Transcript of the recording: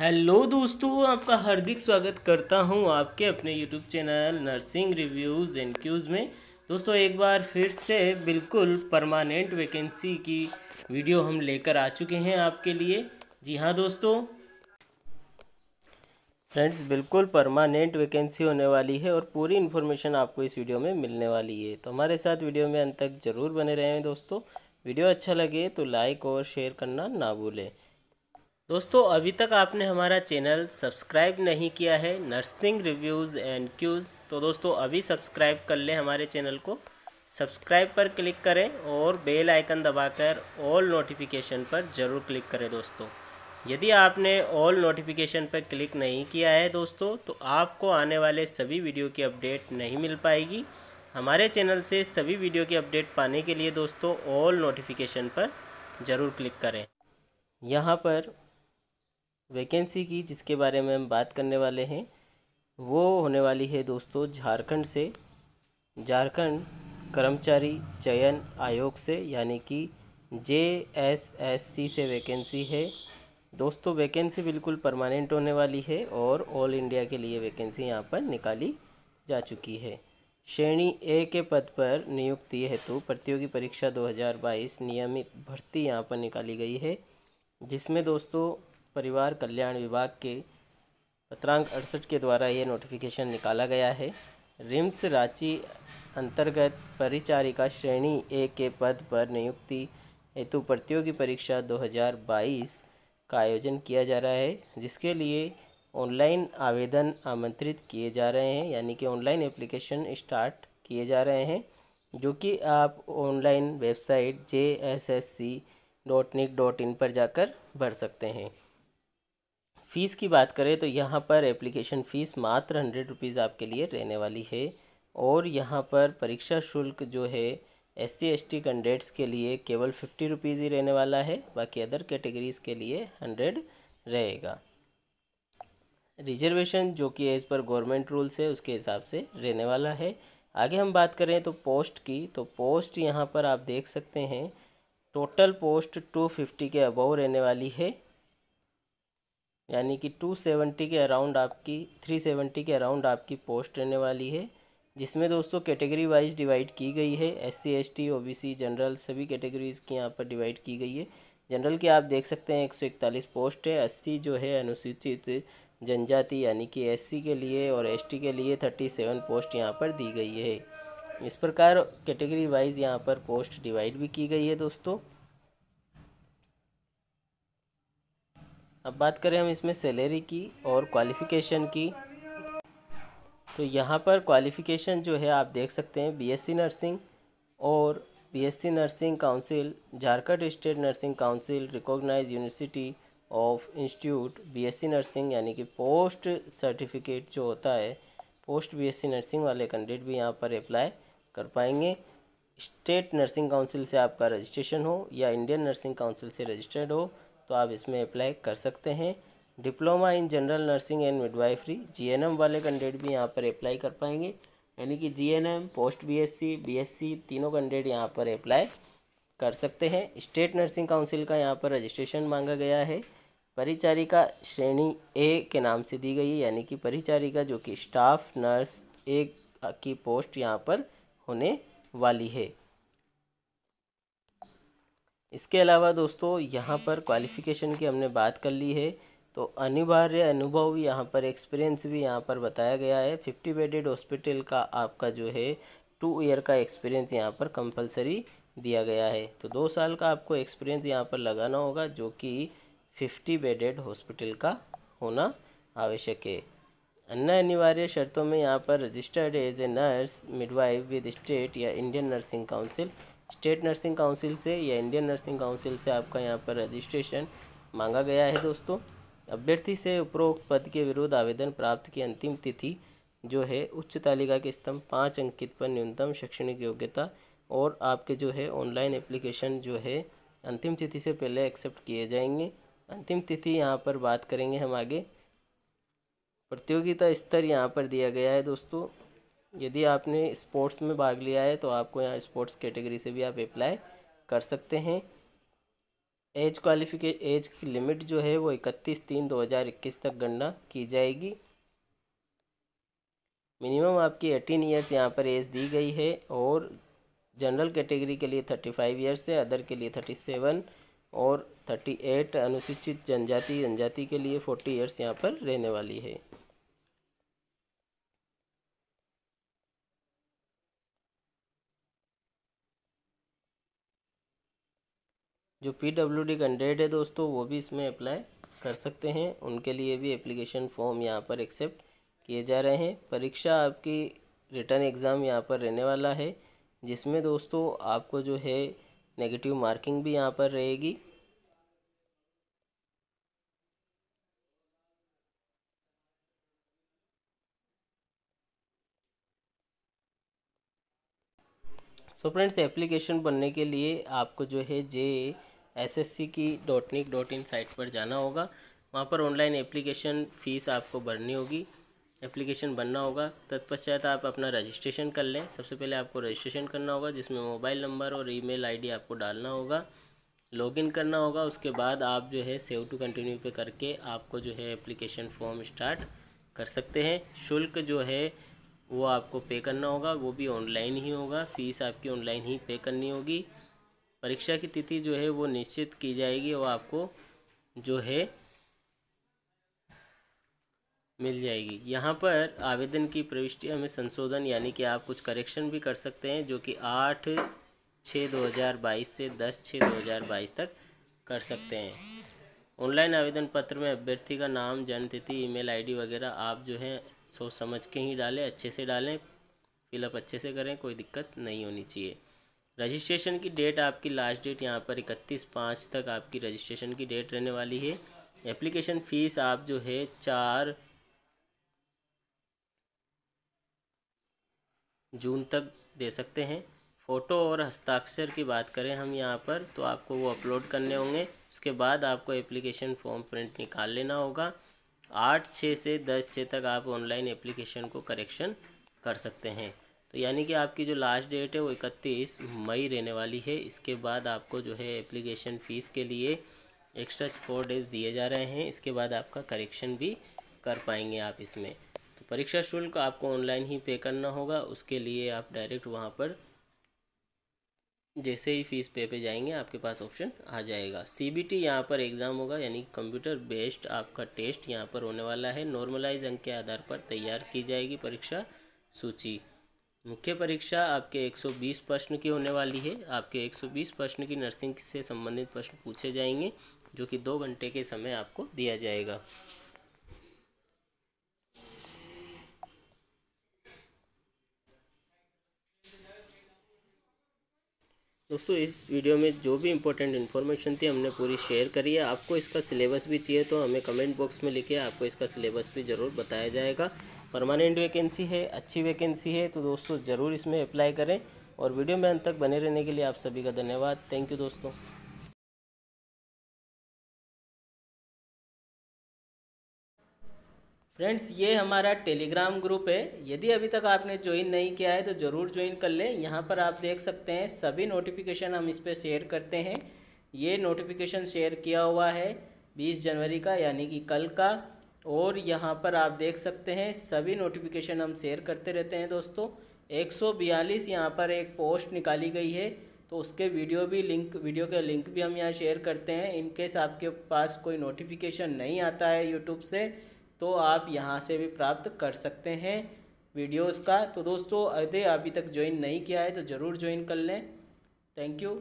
hello दोस्तों आपका हार्दिक स्वागत करता हूं आपके अपने YouTube channel nursing reviews and quiz में दोस्तों एक बार फिर से बिल्कुल परमानेंट वैकेंसी की वीडियो हम लेकर आ चुके हैं आपके लिए जी हाँ दोस्तों फ्रेंड्स बिल्कुल परमानेंट वैकेंसी होने वाली है और पूरी इन्फॉर्मेशन आपको इस वीडियो में मिलने वाली है तो हमारे साथ वीडियो में अंत तक ज़रूर बने रहें दोस्तों वीडियो अच्छा लगे तो लाइक और शेयर करना ना भूलें दोस्तों अभी तक आपने हमारा चैनल सब्सक्राइब नहीं किया है नर्सिंग रिव्यूज़ एंड क्यूज़ तो दोस्तों अभी सब्सक्राइब कर लें हमारे चैनल को सब्सक्राइब पर क्लिक करें और बेल आइकन दबाकर ऑल नोटिफिकेशन पर ज़रूर क्लिक करें दोस्तों यदि आपने ऑल नोटिफिकेशन पर क्लिक नहीं किया है दोस्तों तो आपको आने वाले सभी वीडियो की अपडेट नहीं मिल पाएगी हमारे चैनल से सभी वीडियो की अपडेट पाने के लिए दोस्तों ऑल नोटिफिकेशन पर ज़रूर क्लिक करें यहाँ पर वैकेंसी की जिसके बारे में हम बात करने वाले हैं वो होने वाली है दोस्तों झारखंड से झारखंड कर्मचारी चयन आयोग से यानी कि जे एस एस सी से वैकेंसी है दोस्तों वैकेंसी बिल्कुल परमानेंट होने वाली है और ऑल इंडिया के लिए वैकेंसी यहाँ पर निकाली जा चुकी है श्रेणी ए के पद पर नियुक्ति हेतु प्रतियोगी परीक्षा 2022 नियमित भर्ती यहाँ पर निकाली गई है जिसमें दोस्तों परिवार कल्याण विभाग के पत्रांक अड़सठ के द्वारा ये नोटिफिकेशन निकाला गया है रिम्स रांची अंतर्गत परिचारिका श्रेणी ए के पद पर नियुक्ति हेतु प्रतियोगी परीक्षा 2022 का आयोजन किया जा रहा है जिसके लिए ऑनलाइन आवेदन आमंत्रित किए जा रहे हैं यानी कि ऑनलाइन एप्लीकेशन स्टार्ट किए जा रहे हैं जो कि आप online website J S S C dot nic dot in पर जाकर भर सकते हैं फ़ीस की बात करें तो यहाँ पर एप्लीकेशन फ़ीस मात्र हंड्रेड रुपीज़ आपके लिए रहने वाली है और यहाँ पर परीक्षा शुल्क जो है S C S T candidates के लिए केवल फिफ्टी रुपीज़ ही रहने वाला है बाकी अदर कैटेगरीज़ के लिए हंड्रेड रहेगा रिजर्वेशन जो कि एज पर गवर्नमेंट रूल्स है उसके हिसाब से रहने वाला है आगे हम बात करें तो पोस्ट की तो पोस्ट यहाँ पर आप देख सकते हैं टोटल पोस्ट टू फिफ्टी के अबव रहने वाली है यानी कि 270 के अराउंड आपकी 370 के अराउंड आपकी पोस्ट रहने वाली है जिसमें दोस्तों कैटेगरी वाइज डिवाइड की गई है S C S T O B C general सभी कैटेगरीज़ की यहाँ पर डिवाइड की गई है जनरल की आप देख सकते हैं एक सौ इकतालीस पोस्ट है अस्सी जो है अनुसूचित जनजाति यानी कि एससी के लिए और एसटी के लिए थर्टी सेवन पोस्ट यहाँ पर दी गई है इस प्रकार कैटेगरी वाइज यहाँ पर पोस्ट डिवाइड भी की गई है दोस्तों अब बात करें हम इसमें सैलरी की और क्वालिफ़िकेशन की तो यहाँ पर क्वालिफ़िकेशन जो है आप देख सकते हैं बीएससी नर्सिंग और BSc nursing council Jharkhand state nursing council recognise university of institute BSc nursing यानी कि पोस्ट सर्टिफिकेट जो होता है पोस्ट बीएससी नर्सिंग वाले कैंडिडेट भी यहाँ पर अप्लाई कर पाएंगे स्टेट नर्सिंग काउंसिल से आपका रजिस्ट्रेशन हो या इंडियन नर्सिंग काउंसिल से रजिस्टर्ड हो तो आप इसमें अप्लाई कर सकते हैं diploma in general nursing and midwifery GNM वाले कैंडिडेट भी यहाँ पर अप्लाई कर पाएंगे यानी कि जीएनएम पोस्ट बीएससी बीएससी तीनों कैंडिडेट यहाँ पर अप्लाई कर सकते हैं स्टेट नर्सिंग काउंसिल का यहाँ पर रजिस्ट्रेशन मांगा गया है परिचारिका श्रेणी ए के नाम से दी गई है यानी कि परिचारिका जो कि स्टाफ नर्स ए की पोस्ट यहाँ पर होने वाली है इसके अलावा दोस्तों यहाँ पर क्वालिफ़िकेशन की हमने बात कर ली है तो अनिवार्य अनुभव यहाँ पर एक्सपीरियंस भी यहाँ पर बताया गया है फिफ्टी बेडेड हॉस्पिटल का आपका जो है टू ईयर का एक्सपीरियंस यहाँ पर कंपलसरी दिया गया है तो दो साल का आपको एक्सपीरियंस यहाँ पर लगाना होगा जो कि फिफ्टी बेडेड हॉस्पिटल का होना आवश्यक है अन्य अनिवार्य शर्तों में यहाँ पर registered as a nurse midwife with state या Indian nursing council state nursing council से या इंडियन नर्सिंग काउंसिल से आपका यहाँ पर रजिस्ट्रेशन मांगा गया है दोस्तों अभ्यर्थी से उपरोक्त पद के विरुद्ध आवेदन प्राप्त की अंतिम तिथि जो है उच्च तालिका के स्तंभ पाँच अंकित पर न्यूनतम शैक्षणिक योग्यता और आपके जो है ऑनलाइन एप्लीकेशन जो है अंतिम तिथि से पहले एक्सेप्ट किए जाएंगे अंतिम तिथि यहाँ पर बात करेंगे हम आगे प्रतियोगिता स्तर यहाँ पर दिया गया है दोस्तों यदि आपने स्पोर्ट्स में भाग लिया है तो आपको यहाँ स्पोर्ट्स कैटेगरी से भी आप अप्लाई कर सकते हैं एज क्वालिफिके एज की लिमिट जो है वो इकतीस तीन दो हज़ार इक्कीस तक गणना की जाएगी मिनिमम आपकी एटीन ईयर्स यहाँ पर एज दी गई है और जनरल कैटेगरी के लिए थर्टी फाइव ईयर्स है अदर के लिए थर्टी सेवन और थर्टी एट अनुसूचित जनजाति जनजाति के लिए फोर्टी ईयर्स यहाँ पर रहने वाली है जो पी डब्ल्यू डी कैंडिडेट है दोस्तों वो भी इसमें अप्लाई कर सकते हैं उनके लिए भी एप्लीकेशन फॉर्म यहाँ पर एक्सेप्ट किए जा रहे हैं परीक्षा आपकी रिटर्न एग्ज़ाम यहाँ पर रहने वाला है जिसमें दोस्तों आपको जो है नेगेटिव मार्किंग भी यहाँ पर रहेगी सो फ्रेंड्स एप्लीकेशन बनने के लिए आपको जो है जे एस एस सी की dot nic dot in site पर जाना होगा वहाँ पर ऑनलाइन एप्लीकेशन फ़ीस आपको भरनी होगी एप्लीकेशन बनना होगा तत्पश्चात आप अपना रजिस्ट्रेशन कर लें सबसे पहले आपको रजिस्ट्रेशन करना होगा जिसमें मोबाइल नंबर और ईमेल आईडी आपको डालना होगा लॉगिन करना होगा उसके बाद आप जो है सेव टू कंटिन्यू पे करके आपको जो है एप्लीकेशन फॉर्म स्टार्ट कर सकते हैं शुल्क जो है वो आपको पे करना होगा वो भी ऑनलाइन ही होगा फीस आपकी ऑनलाइन ही पे करनी होगी परीक्षा की तिथि जो है वो निश्चित की जाएगी वो आपको जो है मिल जाएगी यहाँ पर आवेदन की प्रविष्टियाँ में संशोधन यानी कि आप कुछ करेक्शन भी कर सकते हैं जो कि आठ छः दो हज़ार बाईस से दस छः दो हज़ार बाईस तक कर सकते हैं ऑनलाइन आवेदन पत्र में अभ्यर्थी का नाम जन्मतिथि ईमेल आईडी वगैरह आप जो है सोच समझ के ही डालें अच्छे से डालें फिलअप अच्छे से करें कोई दिक्कत नहीं होनी चाहिए रजिस्ट्रेशन की डेट आपकी लास्ट डेट यहाँ पर इकतीस पाँच तक आपकी रजिस्ट्रेशन की डेट रहने वाली है एप्लीकेशन फ़ीस आप जो है चार जून तक दे सकते हैं फ़ोटो और हस्ताक्षर की बात करें हम यहाँ पर तो आपको वो अपलोड करने होंगे उसके बाद आपको एप्लीकेशन फॉर्म प्रिंट निकाल लेना होगा आठ छः से दस छः तक आप ऑनलाइन एप्लीकेशन को करेक्शन कर सकते हैं तो यानी कि आपकी जो लास्ट डेट है वो इकतीस मई रहने वाली है इसके बाद आपको जो है एप्लीकेशन फ़ीस के लिए एक्स्ट्रा फोर डेज दिए जा रहे हैं इसके बाद आपका करेक्शन भी कर पाएंगे आप इसमें तो परीक्षा शुल्क आपको ऑनलाइन ही पे करना होगा उसके लिए आप डायरेक्ट वहाँ पर जैसे ही फीस पे पे जाएंगे आपके पास ऑप्शन आ जाएगा सी बी टी यहाँ पर एग्ज़ाम होगा यानी कंप्यूटर बेस्ड आपका टेस्ट यहाँ पर होने वाला है नॉर्मलाइज अंक के आधार पर तैयार की जाएगी परीक्षा सूची मुख्य परीक्षा आपके 120 प्रश्न की होने वाली है आपके 120 प्रश्न की नर्सिंग से संबंधित प्रश्न पूछे जाएंगे जो कि दो घंटे के समय आपको दिया जाएगा दोस्तों इस वीडियो में जो भी इंपॉर्टेंट इन्फॉर्मेशन थी हमने पूरी शेयर करी है आपको इसका सिलेबस भी चाहिए तो हमें कमेंट बॉक्स में लिखे आपको इसका सिलेबस भी ज़रूर बताया जाएगा परमानेंट वैकेंसी है अच्छी वैकेंसी है तो दोस्तों ज़रूर इसमें अप्लाई करें और वीडियो में अंत तक बने रहने के लिए आप सभी का धन्यवाद थैंक यू दोस्तों फ्रेंड्स ये हमारा टेलीग्राम ग्रुप है यदि अभी तक आपने ज्वाइन नहीं किया है तो ज़रूर ज्वाइन कर लें यहाँ पर आप देख सकते हैं सभी नोटिफिकेशन हम इस पर शेयर करते हैं ये नोटिफिकेशन शेयर किया हुआ है बीस जनवरी का यानी कि कल का और यहाँ पर आप देख सकते हैं सभी नोटिफिकेशन हम शेयर करते रहते हैं दोस्तों एक सौ बयालीस यहाँ पर एक पोस्ट निकाली गई है तो उसके वीडियो भी लिंक वीडियो के लिंक भी हम यहाँ शेयर करते हैं इनकेस आपके पास कोई नोटिफिकेशन नहीं आता है यूट्यूब से तो आप यहाँ से भी प्राप्त कर सकते हैं वीडियोज़ का तो दोस्तों यदि अभी तक ज्वाइन नहीं किया है तो ज़रूर ज्वाइन कर लें थैंक यू